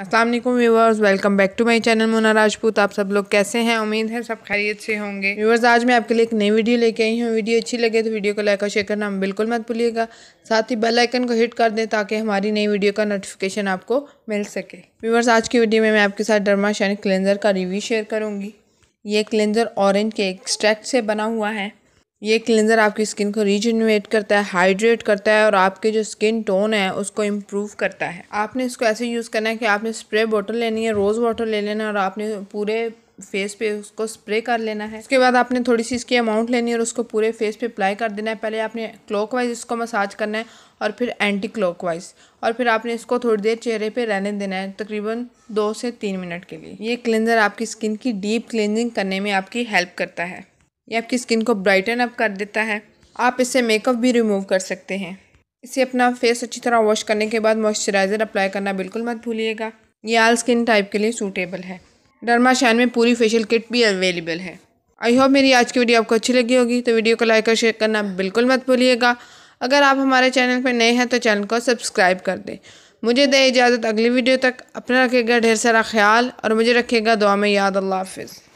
अस्सलाम वालेकुम viewers welcome back to my channel Mona Rajput आप सब लोग कैसे हैं उम्मीद है सब खैरियत से होंगे व्यूवर्स आज मैं आपके लिए एक नई वीडियो लेके आई हूँ वीडियो अच्छी लगे तो वीडियो को लाइक और शेयर करना बिल्कुल मत भूलिएगा साथ ही बेल आइकन को हिट कर दें ताकि हमारी नई वीडियो का नोटिफिकेशन आपको मिल सके व्यूवर्स आज की वीडियो में मैं आपके साथ डरमा शाइन क्लेंजर का रिव्यू शेयर करूँगी ये क्लेंजर ऑरेंज के एक्सट्रैक्ट से बना हुआ है ये क्लिनज़र आपकी स्किन को रीजनरेट करता है हाइड्रेट करता है और आपके जो स्किन टोन है उसको इम्प्रूव करता है आपने इसको ऐसे यूज़ करना है कि आपने स्प्रे बॉटल लेनी है रोज़ वाटर ले लेना है और आपने पूरे फेस पे उसको स्प्रे कर लेना है उसके बाद आपने थोड़ी सी इसकी अमाउंट लेनी है और उसको पूरे फेस पे अप्लाई कर देना है पहले आपने क्लॉकवाइज इसको मसाज करना है और फिर एंटी क्लॉकवाइज और फिर आपने इसको थोड़ी देर चेहरे पे रहने देना है तकरीबन दो से तीन मिनट के लिए ये क्लिनजर आपकी स्किन की डीप क्लिनजिंग करने में आपकी हेल्प करता है ये आपकी स्किन को ब्राइटन अप कर देता है आप इससे मेकअप भी रिमूव कर सकते हैं इसे अपना फेस अच्छी तरह वॉश करने के बाद मॉइस्चराइज़र अप्लाई करना बिल्कुल मत भूलिएगा ये आल स्किन टाइप के लिए सूटेबल है डरमा शाइन में पूरी फेशियल किट भी अवेलेबल है आई होप मेरी आज की वीडियो आपको अच्छी लगी होगी तो वीडियो को लाइक और शेयर करना बिल्कुल मत भूलिएगा अगर आप हमारे चैनल पर नए हैं तो चैनल को सब्सक्राइब कर दें मुझे दें इजाज़त अगली वीडियो तक अपना रखेगा ढेर सारा ख्याल और मुझे रखिएगा दुआ में याद अल्लाह हाफिज़